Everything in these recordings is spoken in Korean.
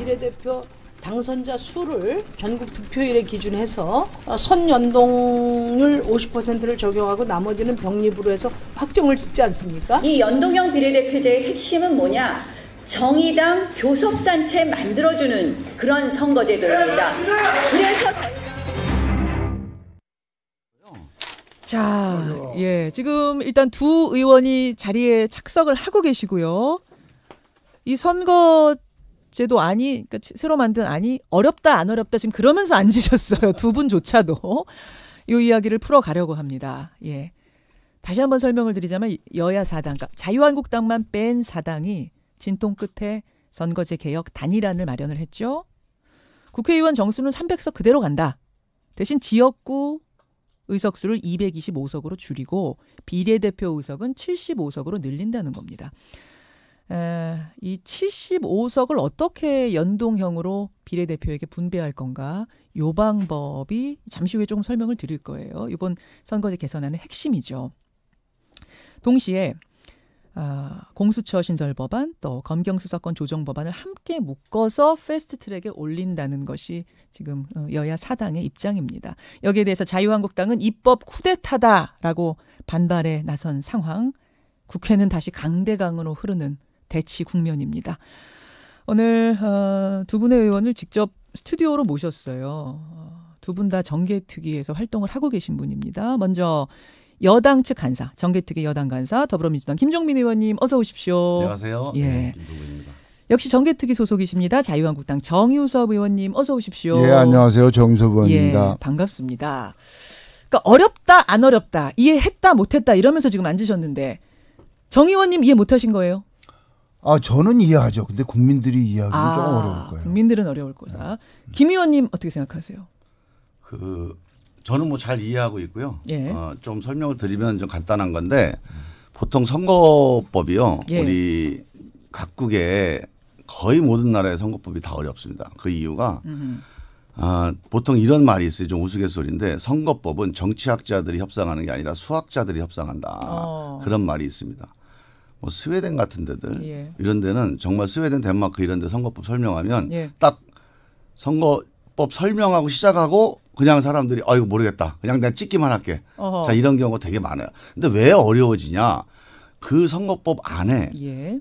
비례대표 당선자 수를 전국 투표일에 기준해서 어, 선연동률 50%를 적용하고 나머지는 병립으로 해서 확정을 짓지 않습니까? 이 연동형 비례대표제의 핵심은 뭐냐? 정의당 교섭단체 만들어주는 그런 선거제도입니다. 그래서 자, 예, 지금 일단 두 의원이 자리에 착석을 하고 계시고요. 이 선거 제도 아이 그러니까 새로 만든 아니 어렵다 안 어렵다 지금 그러면서 앉으셨어요 두 분조차도 이 이야기를 풀어가려고 합니다. 예. 다시 한번 설명을 드리자면 여야 사당, 그러니까 자유한국당만 뺀 사당이 진통 끝에 선거제 개혁 단일안을 마련을 했죠. 국회의원 정수는 300석 그대로 간다. 대신 지역구 의석수를 225석으로 줄이고 비례대표 의석은 75석으로 늘린다는 겁니다. 에, 이 75석을 어떻게 연동형으로 비례대표에게 분배할 건가 요 방법이 잠시 후에 조금 설명을 드릴 거예요. 이번 선거제 개선안의 핵심이죠. 동시에 아, 공수처 신설 법안 또 검경 수사권 조정 법안을 함께 묶어서 패스트 트랙에 올린다는 것이 지금 어, 여야 사당의 입장입니다. 여기에 대해서 자유한국당은 입법 쿠데타다라고 반발에 나선 상황. 국회는 다시 강대강으로 흐르는 대치 국면입니다. 오늘 어, 두 분의 의원을 직접 스튜디오로 모셨어요. 어, 두분 다 정계특위에서 활동을 하고 계신 분입니다. 먼저 여당 측 간사, 정계특위 여당 간사 더불어민주당 김종민 의원님 어서 오십시오. 안녕하세요. 예. 네, 김종민입니다. 역시 정계특위 소속이십니다. 자유한국당 정유섭 의원님 어서 오십시오. 예, 안녕하세요. 정유섭 의원입니다. 예, 반갑습니다. 그러니까 어렵다 안 어렵다 이해했다 못했다 이러면서 지금 앉으셨는데 정 의원님 이해 못하신 거예요? 아 저는 이해하죠. 근데 국민들이 이해하기는 아, 조금 어려울 거예요. 국민들은 어려울 거다. 네. 김 의원님 어떻게 생각하세요? 그 저는 뭐 잘 이해하고 있고요. 예. 어, 좀 설명을 드리면 좀 간단한 건데 보통 선거법이요. 예. 우리 각국의 거의 모든 나라의 선거법이 다 어렵습니다. 그 이유가 아, 보통 이런 말이 있어요. 좀 우스갯소리인데 선거법은 정치학자들이 협상하는 게 아니라 수학자들이 협상한다. 어. 그런 말이 있습니다. 뭐 스웨덴 같은 데들 예. 이런 데는 정말 스웨덴, 덴마크 이런 데 선거법 설명하면 예. 딱 선거법 설명하고 시작하고 그냥 사람들이 아 이거 모르겠다. 그냥 내가 찍기만 할게. 어허. 자 이런 경우가 되게 많아요. 근데 왜 어려워지냐? 그 선거법 안에 예.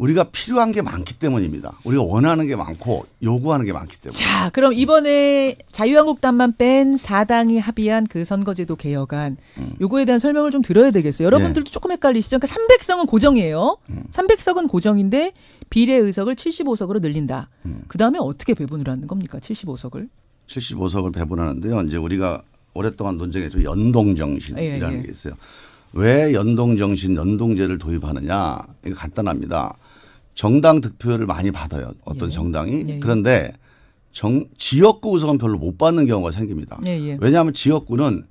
우리가 필요한 게 많기 때문입니다. 우리가 원하는 게 많고 요구하는 게 많기 때문에. 자, 그럼 이번에 자유한국당만 뺀 4당이 합의한 그 선거제도 개혁안 음. 요거에 대한 설명을 좀 들어야 되겠어요. 여러분들도 예. 조금 헷갈리시죠? 그러니까 300석은 고정이에요. 음. 300석은 고정인데 비례 의석을 75석으로 늘린다. 음. 그다음에 어떻게 배분을 하는 겁니까? 75석을? 75석을 배분하는데요. 이제 우리가 오랫동안 논쟁했죠. 연동 정신이라는 예, 예. 게 있어요. 왜 연동 정신, 연동제를 도입하느냐? 이거 간단합니다. 정당 득표를 많이 받아요. 어떤 예. 정당이. 예. 예. 그런데 정, 지역구 의석은 별로 못 받는 경우가 생깁니다. 예, 예. 왜냐하면 지역구는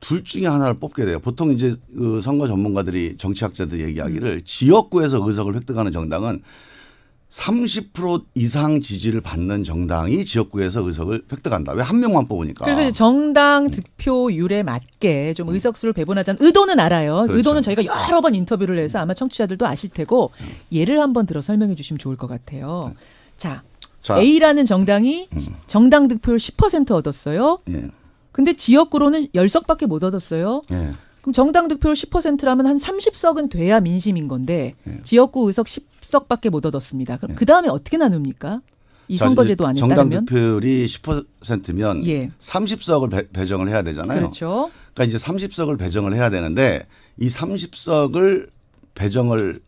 둘 중에 하나를 뽑게 돼요. 보통 이제 그 선거 전문가들이 정치학자들 얘기하기를 음. 지역구에서 의석을 획득하는 정당은 30% 이상 지지를 받는 정당이 지역구에서 의석을 획득한다. 왜 한 명만 뽑으니까. 그래서 정당 득표율에 맞게 좀 음. 의석수를 배분하자는 의도는 알아요. 그렇죠. 의도는 저희가 여러 번 인터뷰를 해서 아마 청취자들도 아실 테고 예를 한번 들어 설명해 주시면 좋을 것 같아요. 자, 자 A라는 정당이 음. 정당 득표율 10% 얻었어요. 예. 근데 지역구로는 열석밖에못 얻었어요. 예. 그럼 정당 득표율 10%라면 한 30석은 돼야 민심인 건데 네. 지역구 의석 10석밖에 못 얻었습니다. 그럼 네. 그 다음에 어떻게 나눕니까? 이 선거제도 안에 정당 따르면? 득표율이 10%면 예. 30석을 배, 배정을 해야 되잖아요. 그렇죠. 그러니까 이제 30석을 배정을 해야 되는데 이 30석을 배정을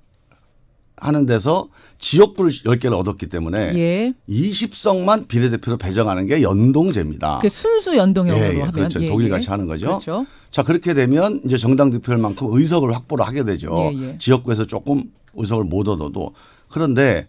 하는 데서 지역구를 10개를 얻었기 때문에 예. 20석만 비례대표로 배정하는 게 연동제입니다. 그 순수 연동형으로 예, 예. 그렇죠. 하면 그렇죠. 독일같이 하는 거죠. 그렇죠. 자 그렇게 되면 이제 정당 득표율만큼 의석을 확보를 하게 되죠. 예, 예. 지역구에서 조금 의석을 못 얻어도 그런데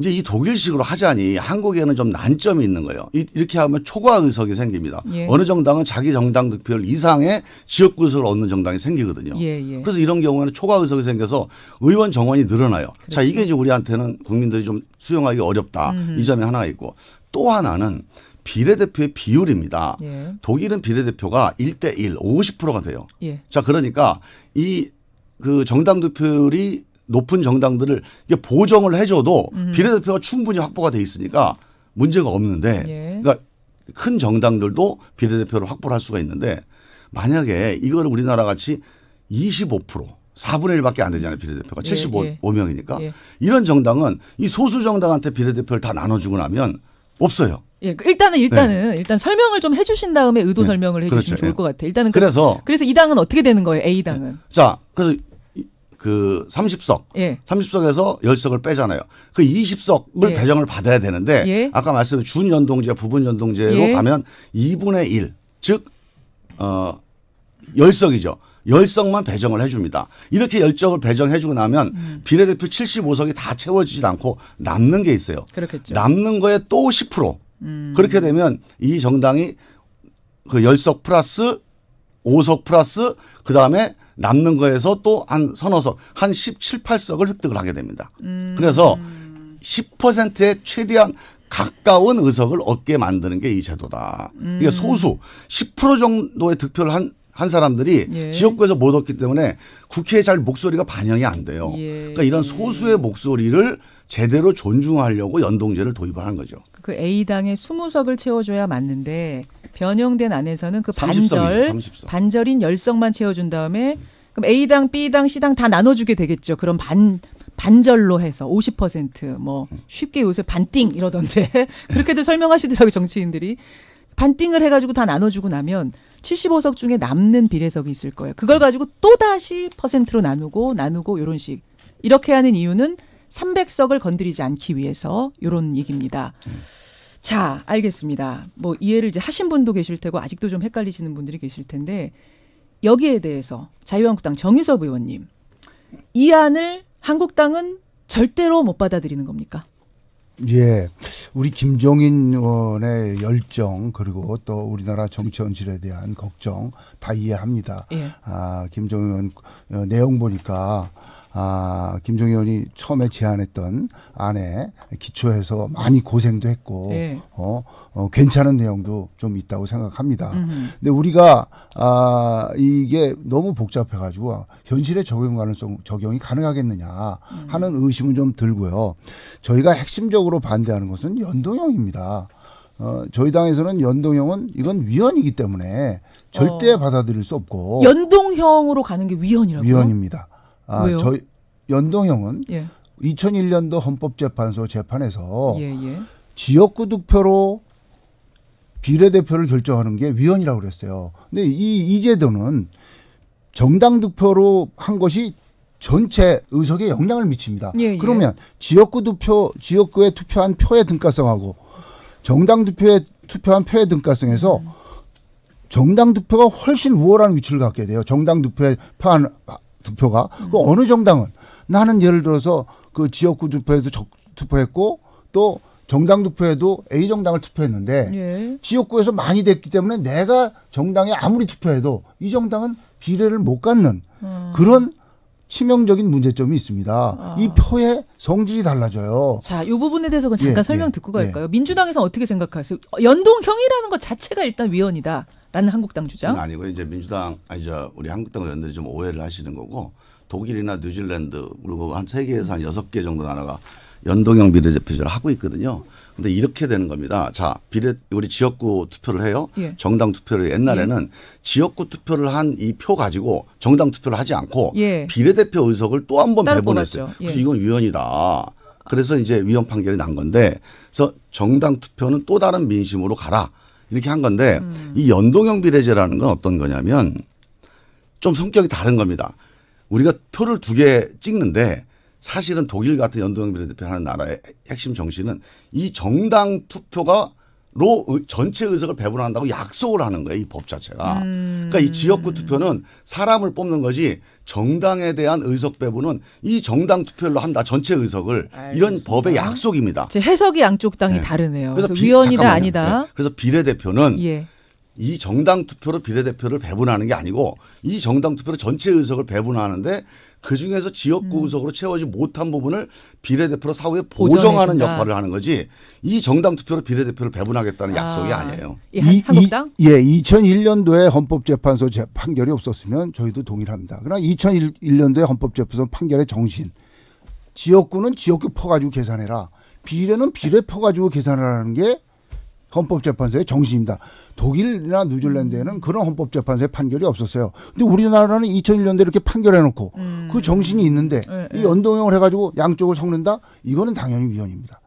이제 이 독일식으로 하자니 한국에는 좀 난점이 있는 거예요. 이렇게 하면 초과 의석이 생깁니다. 예. 어느 정당은 자기 정당 득표율 이상의 지역구 의석을 얻는 정당이 생기거든요. 예예. 예. 그래서 이런 경우에는 초과 의석이 생겨서 의원 정원이 늘어나요. 그렇죠. 자 이게 이제 우리한테는 국민들이 좀 수용하기 어렵다 음흠. 이 점이 하나 있고 또 하나는 비례대표의 비율입니다. 예. 독일은 비례대표가 1대1 50%가 돼요. 예. 자, 그러니까 이 그 정당 득표율이 높은 정당들을 이게 보정을 해줘도 음. 비례대표가 충분히 확보가 돼 있으니까 문제가 없는데 예. 그러니까 큰 정당들도 비례대표를 확보를 할 수가 있는데 만약에 이거를 우리나라 같이 25% 4분의 1밖에 안 되잖아요. 비례대표가 예, 75명이니까. 예. 예. 이런 정당은 이 소수 정당한테 비례대표를 다 나눠주고 나면 없어요. 예, 그 일단은 일단은 네. 일단 설명을 좀 해주신 다음에 의도 네. 설명을 해주시면 그렇죠. 좋을 것 예. 같아요. 일단은 그 그래서 그래서 이 당은 어떻게 되는 거예요? A 네. 당은 자 그래서 그 30석, 예. 30석에서 10석을 빼잖아요. 그 20석을 예. 배정을 받아야 되는데 예. 아까 말씀드린 준연동제, 부분연동제로 예. 가면 2분의 1, 즉 어, 10석이죠. 10석만 배정을 해줍니다. 이렇게 10석을 배정해주고 나면 음. 비례대표 75석이 다 채워지지 않고 남는 게 있어요. 그렇겠죠. 남는 거에 또 10%. 음. 그렇게 되면 이 정당이 그 열석 플러스 오 석 플러스 그 다음에 남는 거에서 또 한 서너 석, 한 17, 1 8석을 획득을 하게 됩니다. 음. 그래서 1 0에 최대한 가까운 의석을 얻게 만드는 게 이 제도다. 음. 이게 소수 10% 정도의 득표를 한, 한 사람들이 예. 지역구에서 못 얻기 때문에 국회에 잘 목소리가 반영이 안 돼요. 예. 그러니까 이런 소수의 목소리를 제대로 존중하려고 연동제를 도입을 한 거죠. 그 A당의 20석을 채워줘야 맞는데 변형된 안에서는 그 30석이죠, 반절 30석. 반절인 10석만 채워준 다음에 그럼 A당, B당, C당 다 나눠주게 되겠죠. 그럼 반 반절로 해서 50%뭐 쉽게 요새 반띵 이러던데 그렇게들 설명하시더라고요 정치인들이 반띵을 해가지고 다 나눠주고 나면 75석 중에 남는 비례석이 있을 거예요. 그걸 가지고 또 다시 퍼센트로 나누고 나누고 이런 식 이렇게 하는 이유는 300석을 건드리지 않기 위해서 이런 얘기입니다. 자, 알겠습니다. 뭐 이해를 이제 하신 분도 계실 테고 아직도 좀 헷갈리시는 분들이 계실 텐데 여기에 대해서 자유한국당 정유섭 의원님 이 안을 한국당은 절대로 못 받아들이는 겁니까? 예, 우리 김종인 의원의 열정 그리고 또 우리나라 정치 현실에 대한 걱정 다 이해합니다. 예. 아, 김종인 의원 어, 내용 보니까 아, 김종희 의원이 처음에 제안했던 안에 기초해서 많이 고생도 했고 네. 어, 어, 괜찮은 내용도 좀 있다고 생각합니다. 음흠. 근데 우리가 아, 이게 너무 복잡해 가지고 현실에 적용 가능성 적용이 가능하겠느냐 하는 음. 의심은 좀 들고요. 저희가 핵심적으로 반대하는 것은 연동형입니다. 어, 저희 당에서는 연동형은 이건 위헌이기 때문에 절대 어. 받아들일 수 없고 연동형으로 가는 게 위헌이라고요? 위헌입니다. 아, 왜요? 저희 연동형은 예. 2001년도 헌법재판소 재판에서 예예. 지역구 득표로 비례대표를 결정하는 게 위헌이라고 그랬어요. 근데 이, 이 제도는 정당 득표로 한 것이 전체 의석에 영향을 미칩니다. 예예. 예. 그러면 지역구 득표, 지역구에 투표한 표의 등가성하고 정당 득표에 투표한 표의 등가성에서 음. 정당 득표가 훨씬 우월한 위치를 갖게 돼요. 정당 득표에 표한 투표가 음. 그 어느 정당은 나는 예를 들어서 그 지역구 투표에도 적, 투표했고 또 정당 투표에도 A 정당을 투표했는데 예. 지역구에서 많이 됐기 때문에 내가 정당에 아무리 투표해도 이 정당은 비례를 못 갖는 음. 그런 치명적인 문제점이 있습니다. 아. 이 표의 성질이 달라져요. 자, 이 부분에 대해서 잠깐 예, 예. 설명 예, 듣고 갈까요? 예. 민주당에서 어떻게 생각하세요? 연동형이라는 것 자체가 일단 위헌이다. 라는 한국당 주장? 아니고 이제 민주당 아니 저 우리 한국당 의원들이 좀 오해를 하시는 거고 독일이나 뉴질랜드 그리고 한 세계에서 한 여섯 개 정도 나라가 연동형 비례대표제를 하고 있거든요. 근데 이렇게 되는 겁니다. 자, 비례 우리 지역구 투표를 해요. 예. 정당 투표를 옛날에는 예. 지역구 투표를 한 이 표 가지고 정당 투표를 하지 않고 예. 비례대표 의석을 또 한 번 배분했어요. 예. 그래서 이건 위헌이다. 그래서 이제 위헌 판결이 난 건데 그래서 정당 투표는 또 다른 민심으로 가라. 이렇게 한 건데 음. 이 연동형 비례제라는 건 어떤 거냐면 좀 성격이 다른 겁니다. 우리가 표를 두 개 찍는데 사실은 독일 같은 연동형비례 대표하는 나라의 핵심 정신은 이 정당 투표가 로 전체 의석을 배분한다고 약속을 하는 거예요 이 법 자체가 음. 그러니까 이 지역구 투표는 사람을 뽑는 거지 정당에 대한 의석 배분은 이 정당 투표로 한다 전체 의석을 알겠습니다. 이런 법의 약속입니다. 해석이 양쪽 당이 네. 다르네요. 그래서, 그래서 비, 위원이다 잠깐만요. 아니다. 네. 그래서 비례대표는 예. 이 정당 투표로 비례대표를 배분하는 게 아니고 이 정당 투표로 전체 의석을 배분하는데 그 중에서 지역구 음. 의석으로 채워지 못한 부분을 비례대표로 사후에 보정하는 역할을 하는 거지 이 정당 투표로 비례대표를 배분하겠다는 아. 약속이 아니에요. 이, 이, 한국당? 예, 2001년도에 헌법재판소 판결이 없었으면 저희도 동일합니다. 그러나 2001년도에 헌법재판소 판결의 정신 지역구는 지역구 퍼가지고 계산해라 비례는 비례 퍼가지고 계산하라는 게 헌법재판소의 정신입니다. 독일이나 뉴질랜드에는 음. 그런 헌법재판소의 판결이 없었어요. 근데 우리나라는 2 0 0 1년도에 이렇게 판결해놓고 음. 그 정신이 있는데 네, 이 예. 연동형을 해가지고 양쪽을 섞는다? 이거는 당연히 위헌입니다.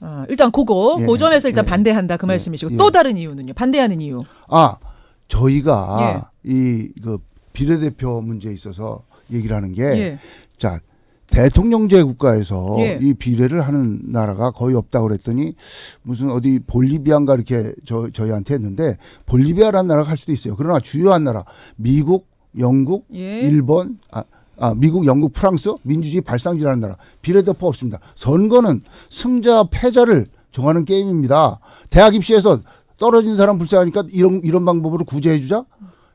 아, 일단 그거 예, 그 점에서 일단 예, 반대한다 그 예, 말씀이시고 예, 또 다른 이유는요. 반대하는 이유. 아 저희가 이 그 비례대표 문제에 있어서 얘기를 하는 게자 대통령제 국가에서 예. 이 비례를 하는 나라가 거의 없다 그랬더니 무슨 어디 볼리비아인가 이렇게 저, 저희한테 했는데 볼리비아라는 나라가 할 수도 있어요. 그러나 주요한 나라 미국, 영국, 예. 일본, 아, 아, 미국, 영국, 프랑스 민주주의 발상지라는 나라 비례대표 없습니다. 선거는 승자 패자를 정하는 게임입니다. 대학 입시에서 떨어진 사람 불쌍하니까 이런 이런 방법으로 구제해주자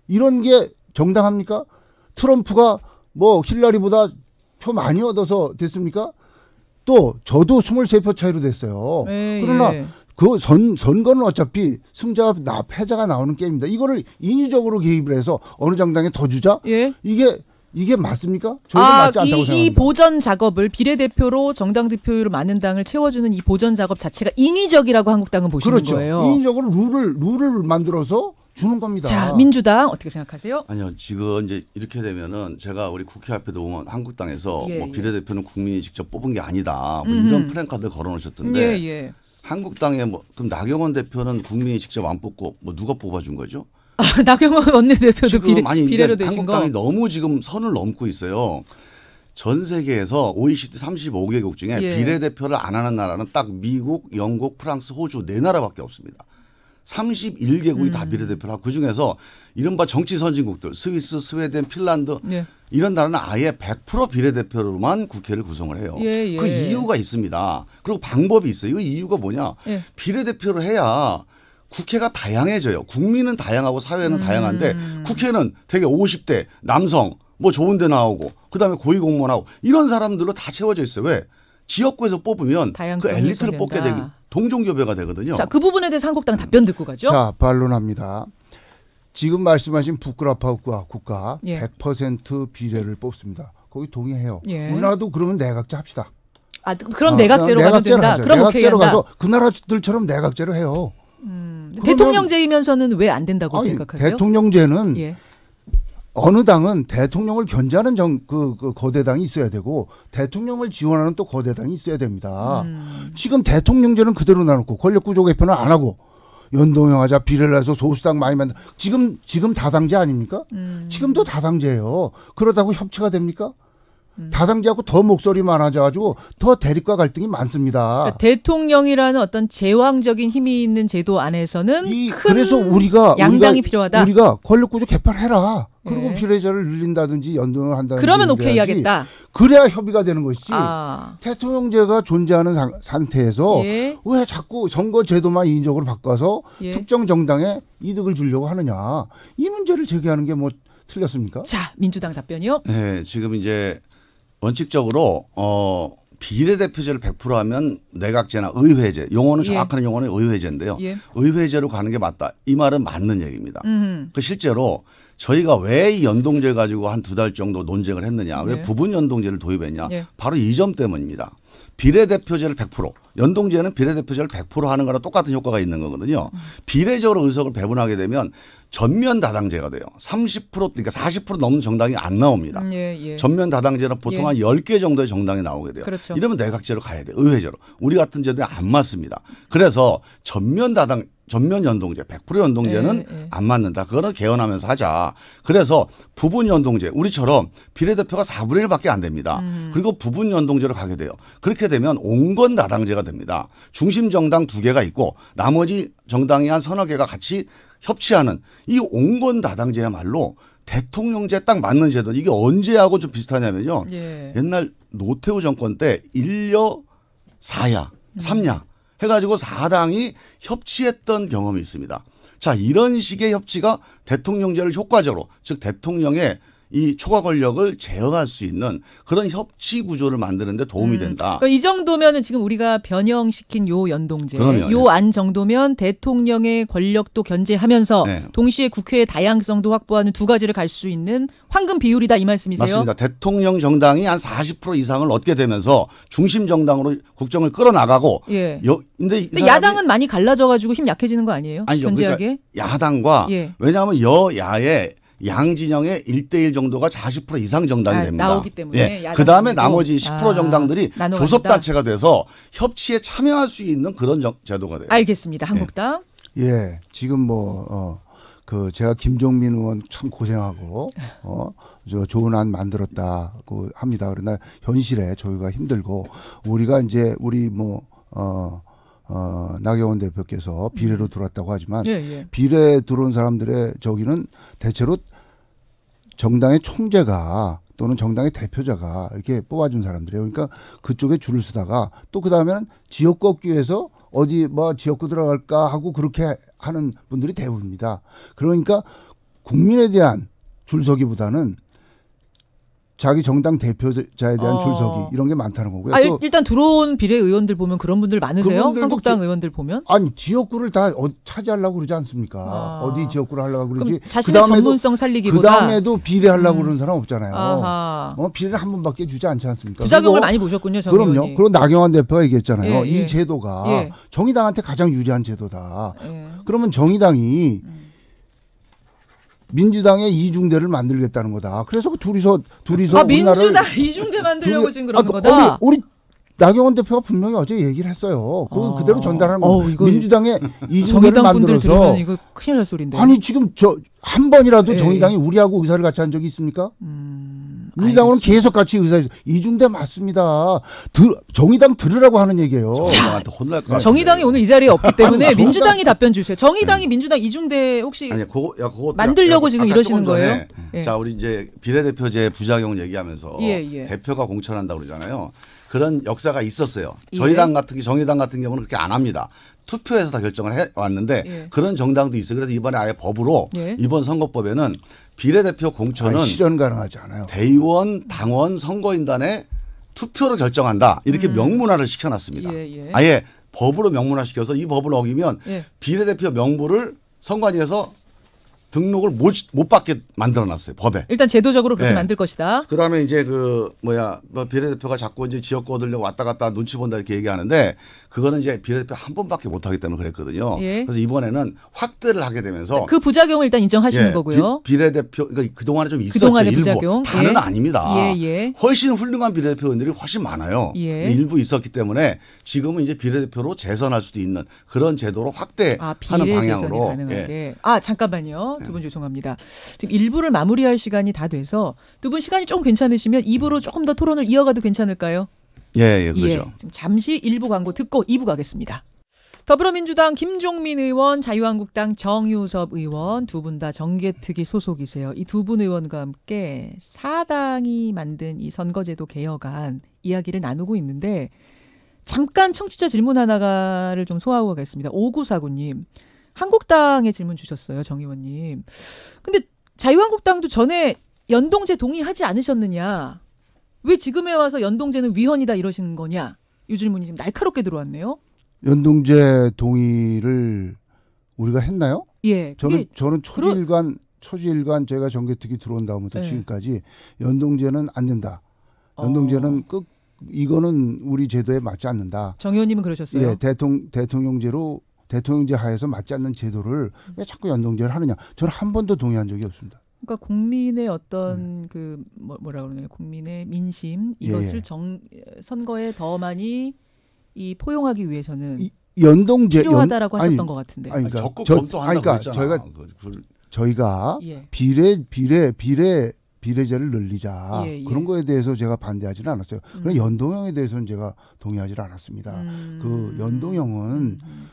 이런 게 정당합니까? 트럼프가 뭐 힐러리보다 표 많이 얻어서 됐습니까? 또 저도 23표 차이로 됐어요. 에이, 네, 그러나 예. 그 선, 선거는 어차피 승자와 나, 패자가 나오는 게임입니다. 이거를 인위적으로 개입을 해서 어느 정당에 더 주자? 예? 이게 이게 맞습니까? 저희 아, 맞지 않다고 이, 생각합니다. 이 보전 작업을 비례대표로 정당 대표율을 많은 당을 채워주는 이 보전 작업 자체가 인위적이라고 한국당은 보시는 그렇죠. 거예요. 인위적으로 룰을 룰을 만들어서 주는 겁니다. 자, 민주당 어떻게 생각하세요? 아니요. 지금 이제 이렇게 되면은 제가 우리 국회 앞에도 오면 한국당에서 뭐 예, 뭐 비례대표는 국민이 직접 뽑은 게 아니다. 뭐 음, 이런 음. 플랜카드 걸어 놓으셨던데. 예, 예. 한국당의 뭐 그럼 나경원 대표는 국민이 직접 안 뽑고 뭐 누가 뽑아 준 거죠? 아, 나경원 원내대표도 비례, 비례로 되신 한국당이 거? 너무 지금 선을 넘고 있어요. 전 세계에서 OECD 35개국 중에 예. 비례대표를 안 하는 나라는 딱 미국, 영국, 프랑스, 호주 네 나라밖에 없습니다. 31개국이 음. 다 비례대표를 하고 그중에서 이른바 정치 선진국들 스위스, 스웨덴, 핀란드 예. 이런 나라는 아예 100% 비례대표로만 국회를 구성을 해요. 예, 예. 그 이유가 있습니다. 그리고 방법이 있어요. 이 이유가 뭐냐? 예. 비례대표를 해야 국회가 다양해져요. 국민은 다양하고 사회는 음. 다양한데 국회는 되게 50대 남성 뭐 좋은 데 나오고 그다음에 고위공무원하고 이런 사람들로 다 채워져 있어요. 왜? 지역구에서 뽑으면 그 엘리트를 뽑게 되기 동종교배가 되거든요. 자, 그 부분에 대해서 한국당 답변 듣고 가죠. 자, 반론합니다. 지금 말씀하신 북그라파 국가 예. 100% 비례를 뽑습니다. 거기 동의해요. 예. 우리나라도 그러면 내각제 합시다. 아, 그, 그럼 어, 내각제로 어, 가면 된다. 그럼 내각제로 가서 그 나라들처럼 내각제로 해요. 음, 대통령제이면서는 왜 안 된다고 아니, 생각하세요? 대통령제는 예. 어느 당은 대통령을 견제하는 정, 그, 그 거대당이 있어야 되고 대통령을 지원하는 또 거대당이 있어야 됩니다. 음. 지금 대통령제는 그대로 놔놓고 권력구조 개편을 안 하고 연동형하자 비례를 해서 소수당 많이 만든 지금 지금 다당제 아닙니까? 음. 지금도 다당제예요. 그러다고 협치가 됩니까? 음. 다당제하고 더 목소리 많아져가지고 더 대립과 갈등이 많습니다. 그러니까 대통령이라는 어떤 제왕적인 힘이 있는 제도 안에서는 이, 그래서 우리가 양당이 우리가, 필요하다. 우리가 권력구조 개편해라. 그리고 네. 예. 비례제를 늘린다든지 연동을 한다든지 그러면 오케이 하겠다. 그래야 협의가 되는 것이지. 아. 대통령제가 존재하는 상, 태에서왜 예. 자꾸 선거 제도만 인적으로 바꿔서 예. 특정 정당에 이득을 주려고 하느냐. 이 문제를 제기하는 게 뭐 틀렸습니까? 자, 민주당 답변이요. 네, 지금 이제 원칙적으로 어 비례대표제를 100% 하면 내각제나 의회제 용어는 예. 정확한 예. 용어는 의회제인데요. 예. 의회제로 가는 게 맞다. 이 말은 맞는 얘기입니다. 그 실제로 저희가 왜 이 연동제 가지고 한 두 달 정도 논쟁을 했느냐, 왜 예. 부분 연동제를 도입했냐, 예. 바로 이 점 때문입니다. 비례대표제를 100% 연동제는 비례대표제를 100% 하는 거랑 똑같은 효과가 있는 거거든요. 비례적으로 의석을 배분하게 되면 전면 다당제가 돼요. 30% 그러니까 40% 넘는 정당이 안 나옵니다. 음, 예, 예. 전면 다당제는 보통 예. 한 10개 정도의 정당이 나오게 돼요. 그렇죠. 이러면 내각제로 가야 돼요. 의회제로. 우리 같은 제도에 안 맞습니다. 그래서 전면 다당 전면 연동제, 100% 연동제는 네, 안 맞는다. 그거는 개헌하면서 하자. 그래서 부분 연동제, 우리처럼 비례대표가 4분의 1밖에 안 됩니다. 음. 그리고 부분 연동제로 가게 돼요. 그렇게 되면 온건 다당제가 됩니다. 중심 정당 두 개가 있고 나머지 정당이 한 서너 개가 같이 협치하는 이 온건 다당제야말로 대통령제 딱 맞는 제도. 이게 언제하고 좀 비슷하냐면요. 예. 옛날 노태우 정권 때 1여 4야, 3야. 해가지고 4당이 협치했던 경험이 있습니다. 자, 이런 식의 협치가 대통령제를 효과적으로, 즉 대통령의 이 초과 권력을 제어할 수 있는 그런 협치 구조를 만드는데 도움이 음. 된다. 그러니까 이 정도면은 지금 우리가 변형시킨 요 연동제, 요 안 정도면 대통령의 권력도 견제하면서 네. 동시에 국회의 다양성도 확보하는 두 가지를 갈 수 있는 황금 비율이다 이 말씀이세요? 맞습니다. 대통령 정당이 한 40% 이상을 얻게 되면서 중심 정당으로 국정을 끌어나가고. 예. 여, 근데, 근데 야당은 많이 갈라져가지고 힘 약해지는 거 아니에요? 아니죠. 견제하게? 그러니까 야당과 예. 왜냐하면 여야의 양진영의 1대1 정도가 40% 이상 정당이 아, 됩니다. 나오기 때문에. 예. 그 다음에 나머지 10% 아, 정당들이 교섭단체가 돼서 협치에 참여할 수 있는 그런 정, 제도가 돼요. 알겠습니다. 예. 한국당. 예. 예. 지금 뭐, 어, 그 제가 김종민 의원 참 고생하고, 어, 저 좋은 안 만들었다고 합니다. 그러나 현실에 저희가 힘들고, 우리가 이제 우리 뭐, 어, 어, 나경원 대표께서 비례로 음. 들어왔다고 하지만 예, 예. 비례 들어온 사람들의 저기는 대체로 정당의 총재가 또는 정당의 대표자가 이렇게 뽑아준 사람들이에요. 그러니까 그쪽에 줄을 서다가 또그 다음에는 지역구 얻기 위해서 어디 뭐 지역구 들어갈까 하고 그렇게 하는 분들이 대부분입니다. 그러니까 국민에 대한 줄서기보다는 자기 정당 대표자에 대한 어. 줄서기 이런 게 많다는 거고요. 아, 일, 일단 들어온 비례 의원들 보면 그런 분들 많으세요? 한국당 지, 의원들 보면? 아니 지역구를 다 어, 차지하려고 그러지 않습니까? 아. 어디 지역구를 하려고 그러지? 자신의 그다음에도, 전문성 살리기보다 그 다음에도 비례 하려고 음. 그러 사람 없잖아요. 아하. 어, 비례를 한 번밖에 주지 않지 않습니까? 부작용을 많이 보셨군요, 정 그럼요. 의원이. 그리 나경원 대표가 얘기했잖아요. 예, 예. 제도가 예. 정의당한테 가장 유리한 제도다. 예. 그러면 정의당이 음. 민주당의 이중대를 만들겠다는 거다. 그래서 그 둘이서 둘이서 아 민주당 이중대 만들려고 둘이, 지금 그런 아, 그 거다. 우리, 우리 나경원 대표가 분명히 어제 얘기를 했어요. 그 아. 그대로 전달하는 거. 어, 민주당의 이중대를 만들어서 이거 큰일 날 소리인데. 아니 지금 저 한 번이라도 에 예, 정의당이 예. 우리하고 의사를 같이 한 적이 있습니까? 음. 민주당은 계속 같이 의사에서 이중대 맞습니다. 들, 정의당 들으라고 하는 얘기예요. 자, 정의당이 오늘 이 자리에 없기 때문에 민주당이 답변 주세요. 정의당이 네. 민주당 이중대 혹시 아니, 그거, 야, 그거, 만들려고 야, 지금 이러시는 거예요? 네. 자, 예. 우리 이제 비례대표제 부작용 얘기하면서 예, 예. 대표가 공천한다고 그러잖아요. 그런 역사가 있었어요. 저희 예. 당 같은 게 정의당 같은 경우는 그렇게 안 합니다. 투표해서 다 결정을 해 왔는데 예. 그런 정당도 있어요. 그래서 이번에 아예 법으로 예. 이번 선거법에는 비례대표 공천은 아니, 실현 가능하지 않아요. 대의원, 당원, 선거인단의 투표로 결정한다. 이렇게 음. 명문화를 시켜놨습니다. 예, 예. 아예 법으로 명문화시켜서 이 법을 어기면 예. 비례대표 명부를 선관위에서 등록을 못, 못 받게 만들어 놨어요. 법에. 일단 제도적으로 그렇게 네. 만들 것이다. 그 다음에 이제 그, 뭐야, 뭐 비례대표가 자꾸 이제 지역구 얻으려고 왔다 갔다 눈치 본다 이렇게 얘기하는데 그거는 이제 비례대표 한 번밖에 못 하기 때문에 그랬거든요. 예. 그래서 이번에는 확대를 하게 되면서 그 부작용을 일단 인정하시는 예. 거고요. 비, 례대표 그러니까 그동안에 좀 그 있었죠. 그동안의 부작용 다는 예. 아닙니다. 예예. 예. 훨씬 훌륭한 비례대표원들이 훨씬 많아요. 예. 일부 있었기 때문에 지금은 이제 비례대표로 재선할 수도 있는 그런 제도로 확대하는 아, 방향으로. 가 아, 잠깐만요. 두분 네. 죄송합니다. 지금 1부를 마무리할 시간이 다 돼서 두 분 시간이 좀 괜찮으시면 2부로 조금 더 토론을 이어가도 괜찮을까요? 예, 예, 그렇죠. 예, 지금 잠시 1부 광고 듣고 2부 가겠습니다. 더불어민주당 김종민 의원, 자유한국당 정유섭 의원 두 분 다 정계특위 소속이세요. 이 두 분 의원과 함께 사당이 만든 이 선거제도 개혁안 이야기를 나누고 있는데 잠깐 청취자 질문 하나를 좀 소화하고 가겠습니다. 오구사구님 한국당에 질문 주셨어요, 정 의원님. 근데 자유한국당도 전에 연동제 동의하지 않으셨느냐? 왜 지금에 와서 연동제는 위헌이다 이러시는 거냐? 이 질문이 지금 날카롭게 들어왔네요. 연동제 동의를 우리가 했나요? 예. 저는 저는 초지일관 그러... 초지일관 제가 정개특위 들어온 다음부터 예. 지금까지 연동제는 안 된다. 어. 연동제는 끝 이거는 우리 제도에 맞지 않는다. 정 의원님은 그러셨어요. 예, 대통 대통령제로 대통령제 하에서 맞지 않는 제도를 왜 자꾸 연동제를 하느냐. 저는 한 번도 동의한 적이 없습니다. 그러니까 국민의 어떤 음. 그 뭐, 라 그러냐 국민의 민심 이것을 예, 예. 정 선거에 더 많이 이 포용하기 위해서는 이, 연동제 필요하다라고 연, 하셨던 아니, 것 같은데. 아니, 그러니까 아니, 저, 저, 아니, 그러니까 저희가 그걸. 그. 저희가 예. 비례 비례 비례 비례제를 늘리자 예, 예. 그런 거에 대해서 제가 반대하지는 않았어요. 그러니까 음. 그러나 연동형에 대해서는 제가 동의하지 않았습니다. 음. 그 연동형은 음. 음.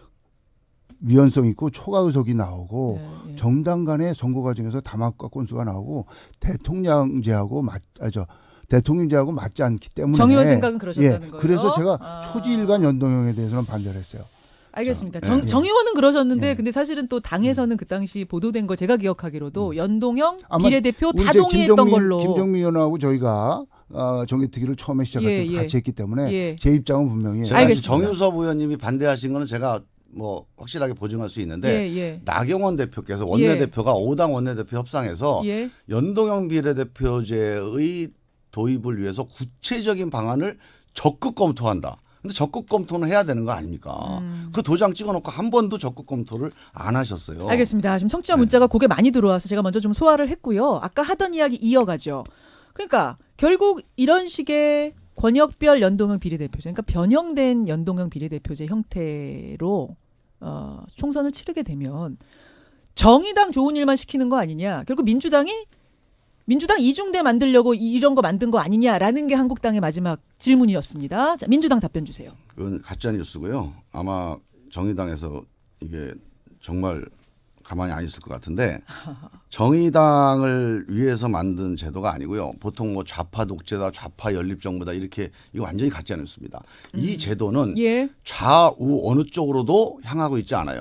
위헌성 있고 초과 의석이 나오고 네, 예. 정당 간의 선거 과정에서 담합과 건수가 나오고 대통령제하고 맞 아저 대통령제하고 맞지 않기 때문에 정의원 생각은 그러셨다는 예, 거예요. 그래서 제가 아. 초지일관 연동형에 대해서는 반대를 했어요. 알겠습니다. 정, 예. 정의원은 그러셨는데 예. 근데 사실은 또 당에서는 음. 그 당시 보도된 거 제가 기억하기로도 음. 연동형 비례대표 다 동의했던 걸로 김정민 의원하고 저희가 어, 정개특위를 처음에 시작할 때 예, 예. 같이 했기 때문에 예. 제 입장은 분명히 알겠습니다. 정유섭 의원님이 반대하신 거는 제가 뭐 확실하게 보증할 수 있는데 예, 예. 나경원 대표께서 원내대표가 5당 예. 원내대표 협상에서 예. 연동형 비례대표제의 도입을 위해서 구체적인 방안을 적극 검토한다. 근데 적극 검토는 해야 되는 거 아닙니까? 음. 그 도장 찍어놓고 한 번도 적극 검토를 안 하셨어요. 알겠습니다. 지금 청취자 네. 문자가 네. 고개 많이 들어와서 제가 먼저 좀 소화를 했고요. 아까 하던 이야기 이어가죠. 그러니까 결국 이런 식의 권역별 연동형 비례대표제, 그러니까 변형된 연동형 비례대표제 형태로 어, 총선을 치르게 되면 정의당 좋은 일만 시키는 거 아니냐. 결국 민주당이 민주당 이중대 만들려고 이런 거 만든 거 아니냐라는 게 한국당의 마지막 질문이었습니다. 자, 민주당 답변 주세요. 그건 가짜 뉴스고요. 아마 정의당에서 이게 정말 가만히 안 있을 것 같은데 정의당을 위해서 만든 제도가 아니고요. 보통 뭐 좌파 독재다, 좌파 연립 정부다 이렇게 이거 완전히 같지 않습니다. 이 음. 제도는 예. 좌우 어느 쪽으로도 향하고 있지 않아요.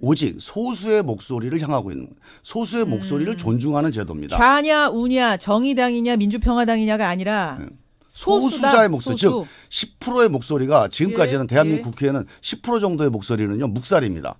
오직 소수의 목소리를 향하고 있는 소수의 음. 목소리를 존중하는 제도입니다. 좌냐 우냐 정의당이냐 민주평화당이냐가 아니라 네. 소수 소수자의 목소리 소수. 즉 10%의 목소리가 지금까지는 예, 대한민국 예. 국회에는 10% 정도의 목소리는요 묵살입니다.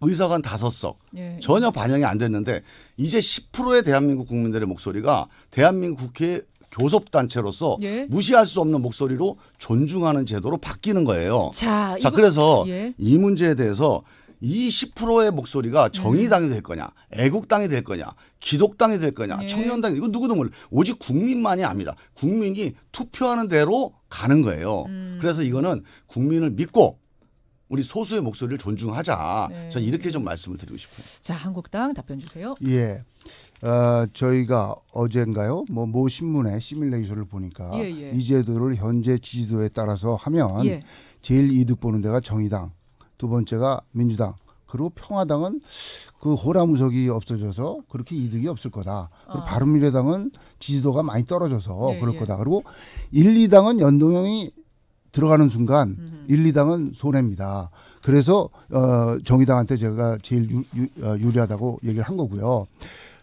의사가 한 다섯 석 예, 예, 전혀 반영이 안 됐는데 이제 10%의 대한민국 국민들의 목소리가 대한민국 국회 교섭 단체로서 예. 무시할 수 없는 목소리로 존중하는 제도로 바뀌는 거예요. 자, 자 이거, 그래서 예. 이 문제에 대해서 이 10%의 목소리가 정의당이 될 거냐, 애국당이 될 거냐, 기독당이 될 거냐, 예. 청년당이 이거 누구도 몰라. 오직 국민만이 압니다. 국민이 투표하는 대로 가는 거예요. 음. 그래서 이거는 국민을 믿고 우리 소수의 목소리를 존중하자. 네. 저는 이렇게 좀 말씀을 드리고 싶어요. 자, 한국당 답변 주세요. 예. 어, 저희가 어젠가요? 뭐 모 신문에 시뮬레이션을 보니까 예, 예. 이 제도를 현재 지지도에 따라서 하면 예. 제일 이득 보는 데가 정의당, 두 번째가 민주당, 그리고 평화당은 그 호라무석이 없어져서 그렇게 이득이 없을 거다. 그리고 아. 바른미래당은 지지도가 많이 떨어져서 예, 그럴 예. 거다. 그리고 일, 이당은 연동형이 들어가는 순간 음. 1, 2당은 손해입니다. 그래서 어, 정의당한테 제가 제일 유, 유, 어, 리하다고 얘기를 한 거고요.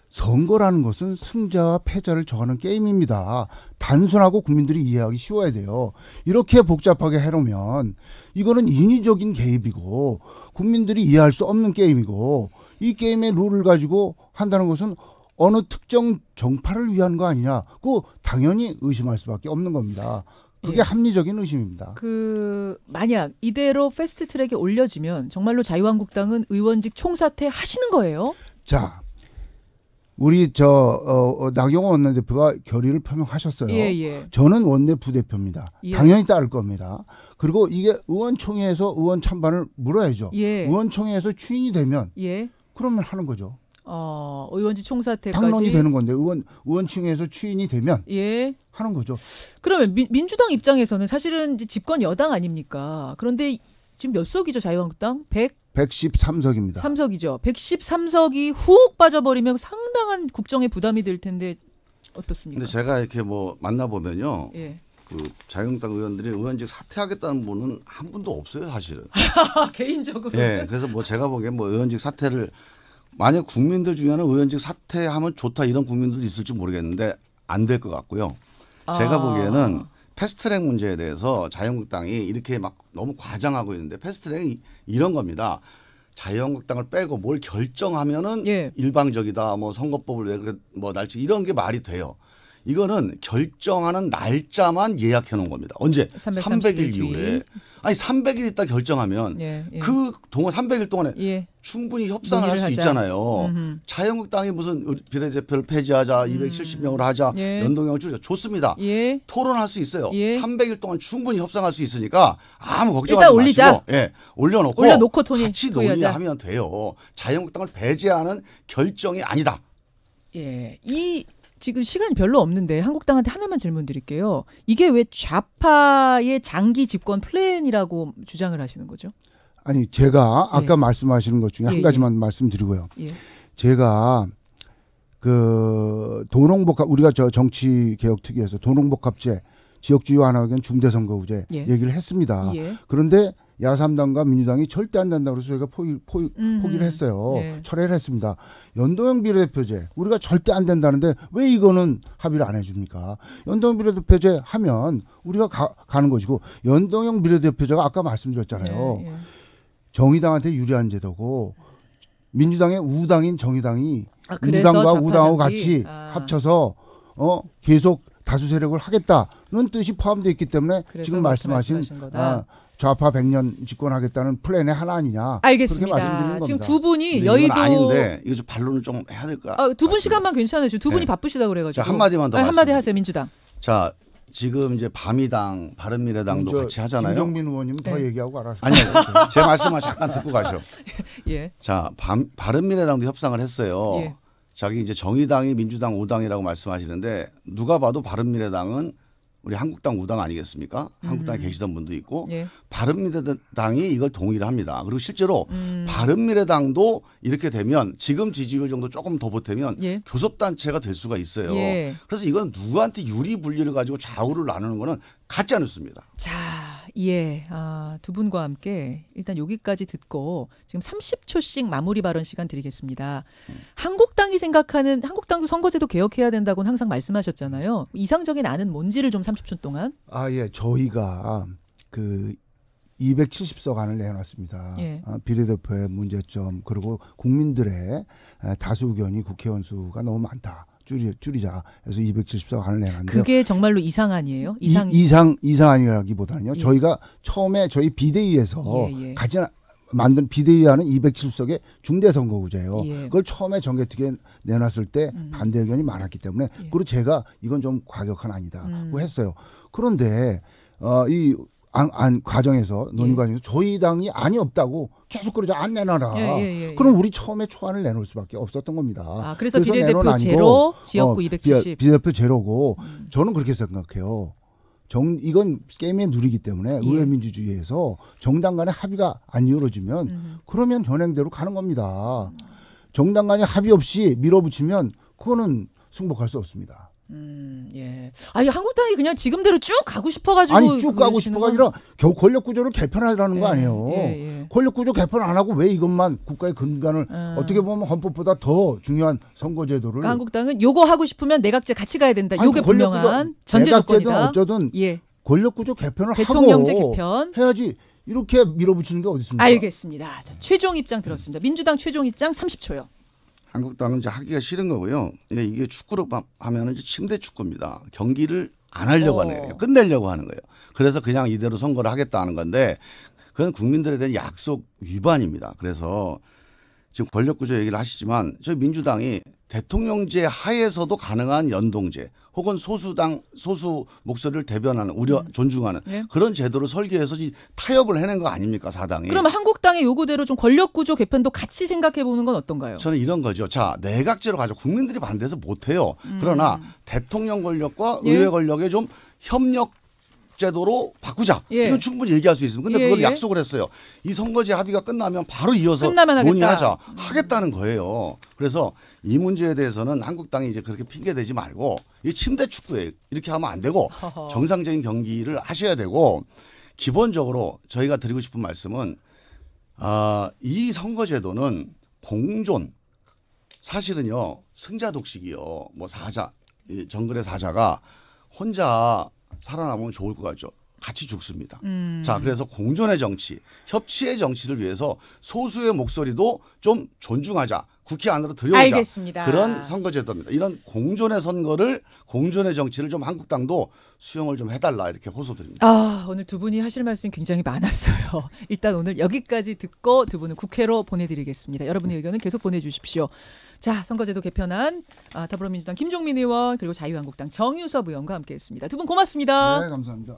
선거라는 것은 승자와 패자를 정하는 게임입니다. 단순하고 국민들이 이해하기 쉬워야 돼요. 이렇게 복잡하게 해놓으면 이거는 인위적인 개입이고 국민들이 이해할 수 없는 게임이고 이 게임의 룰을 가지고 한다는 것은 어느 특정 정파를 위한 거 아니냐. 고 당연히 의심할 수밖에 없는 겁니다. 그게 예. 합리적인 의심입니다. 그 만약 이대로 패스트 트랙에 올려지면 정말로 자유한국당은 의원직 총사퇴 하시는 거예요? 자, 우리 저 어, 어 나경원 원내대표가 결의를 표명하셨어요. 예, 예. 저는 원내 부대표입니다. 예. 당연히 따를 겁니다. 그리고 이게 의원총회에서 의원 찬반을 물어야죠. 예. 의원총회에서 추인이 되면 예. 그러면 하는 거죠. 어, 의원직 총사태까지 당론이 되는 건데 의원 의원층에서 추인이 되면 예. 하는 거죠. 그러면 미, 민주당 입장에서는 사실은 집권 여당 아닙니까? 그런데 지금 몇 석이죠 자유한국당? 100 113석입니다. 3석이죠. 113석이 훅 빠져버리면 상당한 국정에 부담이 될 텐데 어떻습니까? 근데 제가 이렇게 뭐 만나 보면요. 예. 그 자유한국당 의원들이 의원직 사퇴하겠다는 분은 한 분도 없어요, 사실은. 개인적으로. 예. 그래서 뭐 제가 보기엔 뭐 의원직 사퇴를 만약 국민들 중에는 의원직 사퇴하면 좋다 이런 국민들도 있을지 모르겠는데 안 될 것 같고요. 아. 제가 보기에는 패스트트랙 문제에 대해서 자유한국당이 이렇게 막 너무 과장하고 있는데 패스트트랙이 이런 겁니다. 자유한국당을 빼고 뭘 결정하면은 예. 일방적이다. 뭐 선거법을 왜 그래 뭐 날치 이런 게 말이 돼요. 이거는 결정하는 날짜만 예약해 놓은 겁니다. 언제? 300일 이후에. 아니 300일 있다 결정하면 예, 예. 그 동안 300일 동안에 예. 충분히 협상을 할 수 있잖아요. 음흠. 자유국당이 무슨 비례대표를 폐지하자, 270명으로 음. 하자, 연동형을 줄여 좋습니다. 토론할 수 있어요. 300일 동안 충분히 협상할 수 있으니까 아무 걱정하지 일단 올리자. 예, 올려놓고, 올려놓고 같이 논의하면 돼요. 자유한국당을 배제하는 결정이 아니다. 예, 이 지금 시간이 별로 없는데 한국당한테 하나만 질문 드릴게요. 이게 왜 좌파의 장기 집권 플랜이라고 주장을 하시는 거죠? 아니 제가 예. 아까 예. 말씀하시는 것 중에 예, 한 예. 가지만 예. 말씀드리고요. 제가 그 도농복합 우리가 저 정치 개혁 특위에서 도농복합제 지역주의 완화에 대 중대선거구제 예. 얘기를 했습니다. 그런데 야삼당과 민주당이 절대 안 된다고 해서 저희가 포기, 음. 포기, 를 했어요. 네. 철회를 했습니다. 연동형 비례대표제 우리가 절대 안 된다는데 왜 이거는 합의를 안 해줍니까? 연동형 비례대표제 하면 우리가 가, 는 것이고 연동형 비례대표제가 아까 말씀드렸잖아요. 네, 네. 정의당한테 유리한 제도고 민주당의 우당인 정의당이 아, 민주당과 우당하고 같이 아. 합쳐서 어 계속 다수 세력을 하겠다는 뜻이 포함되어 있기 때문에 지금 말씀하신 아, 좌파 100년 집권하겠다는 플랜의 하나 아니냐. 알겠습니다. 지금 두 분이 여의도 아닌데 이거 좀 반론을 좀 해야 될까? 아, 두분 시간만 괜찮으시죠? 두 분이 네. 바쁘시다 그래가지고 한 마디만 더 아, 한마디 하세요 민주당. 자 지금 이제 밤이당 바른미래당도 같이 하잖아요. 김정민 의원님 네. 더 얘기하고 알아서. 아니요 제 말씀만 잠깐 듣고 가죠. 예. 자 밤, 바른미래당도 협상을 했어요. 예. 자기 이제 정의당이 민주당 5당이라고 말씀하시는데 누가 봐도 바른미래당은 우리 한국당 우당 아니겠습니까? 음. 한국당에 계시던 분도 있고 예. 바른미래당이 이걸 동의를 합니다. 그리고 실제로 음. 바른미래당도 이렇게 되면 지금 지지율 정도 조금 더 보태면 예. 교섭단체가 될 수가 있어요. 예. 그래서 이건 누구한테 유리 분리를 가지고 좌우를 나누는 거는 같지 않습니다. 자. 예. 아, 두 분과 함께 일단 여기까지 듣고 지금 30초씩 마무리 발언 시간 드리겠습니다. 음. 한국당이 생각하는 한국당도 선거제도 개혁해야 된다고는 항상 말씀하셨잖아요. 이상적인 안은 뭔지를 좀 30초 동안. 아, 예. 저희가 그 270석 안을 내놨습니다. 예. 어, 비례대표의 문제점 그리고 국민들의 다수 의견이 국회의원 수가 너무 많다. 줄이, 줄이자 해서 274안을 내놨는데 그게 정말로 이상 아니에요? 이상 이, 이상 이상 아니라기보다는요. 예. 저희가 처음에 저희 비대위에서 예, 가지 예. 만든 비대위하는 207석의 중대선거구제예요. 예. 그걸 처음에 정개특위에 내놨을 때 음. 반대 의견이 많았기 때문에 예. 그리고 제가 이건 좀 과격한 아니다 음. 했어요. 그런데 어, 이 안, 안 과정에서 논의 예. 과정에서 저희 당이 아니 없다고 계속 그러죠. 안 내놔라. 예, 예, 예, 예, 그럼 우리 처음에 초안을 내놓을 수밖에 없었던 겁니다. 아, 그래서, 그래서 비례대표 제로, 어, 지역구 270. 비례대표 제로고 음. 저는 그렇게 생각해요. 정 이건 게임의 누리기 때문에 예. 의회민주주의에서 정당 간의 합의가 안 이루어지면 음. 그러면 현행대로 가는 겁니다. 정당 간의 합의 없이 밀어붙이면 그거는 승복할 수 없습니다. 음, 예. 아니 한국당이 그냥 지금대로 쭉 가고 싶어가지고 아니 쭉 가고 싶어가 아니라 겨우 권력 구조를 개편하라는 예, 거 아니에요. 예, 예. 권력 구조 개편 안 하고 왜 이것만 국가의 근간을 음. 어떻게 보면 헌법보다 더 중요한 선거제도를 그러니까 한국당은 요거 하고 싶으면 내각제 같이 가야 된다. 아니, 요게 그 분명한 전제 조건이다. 어쨌든 예. 권력 구조 개편을 대통령제 하고 개편 해야지. 이렇게 밀어붙이는 게 어디 있습니까? 알겠습니다. 자, 최종 입장 들었습니다. 민주당 최종 입장 30초요. 한국당은 이제 하기가 싫은 거고요. 이게, 그러니까 이게 축구로 하면 이제 침대 축구입니다. 경기를 안 하려고 어. 하네요 끝내려고 하는 거예요. 그래서 그냥 이대로 선거를 하겠다는 하 건데 그건 국민들에 대한 약속 위반입니다. 그래서 지금 권력구조 얘기를 하시지만 저희 민주당이 대통령제 하에서도 가능한 연동제 혹은 소수당 소수 목소리를 대변하는 우려 음. 존중하는 네. 그런 제도를 설계해서 타협을 해낸 거 아닙니까 사당이? 그럼 한국당의 요구대로 좀 권력 구조 개편도 같이 생각해 보는 건 어떤가요? 저는 이런 거죠. 자 내각제로 가죠. 국민들이 반대해서 못 해요. 음. 그러나 대통령 권력과 예. 의회 권력의 좀 협력 제도로 바꾸자 예. 이건 충분히 얘기할 수 있습니다. 근데 예, 그걸 예. 약속을 했어요. 이 선거제 합의가 끝나면 바로 이어서 끝나면 논의하자 하겠다는 거예요. 그래서 이 문제에 대해서는 한국당이 이제 그렇게 핑계 대지 말고 이 침대 축구에 이렇게 하면 안 되고 허허. 정상적인 경기를 하셔야 되고 기본적으로 저희가 드리고 싶은 말씀은 아, 이 선거제도는 공존 사실은요 승자 독식이요 뭐 사자 정글의 사자가 혼자 살아남으면 좋을 것 같죠. 같이 죽습니다. 음. 자, 그래서 공존의 정치, 협치의 정치를 위해서 소수의 목소리도 좀 존중하자. 국회 안으로 들여오자. 알겠습니다. 그런 선거제도입니다. 이런 공존의 선거를 공존의 정치를 좀 한국당도 수용을 좀 해달라 이렇게 호소드립니다. 아 오늘 두 분이 하실 말씀이 굉장히 많았어요. 일단 오늘 여기까지 듣고 두 분은 국회로 보내드리겠습니다. 여러분의 의견은 계속 보내주십시오. 자 선거제도 개편안 아, 더불어민주당 김종민 의원 그리고 자유한국당 정유섭 의원과 함께했습니다. 두 분 고맙습니다. 네 감사합니다.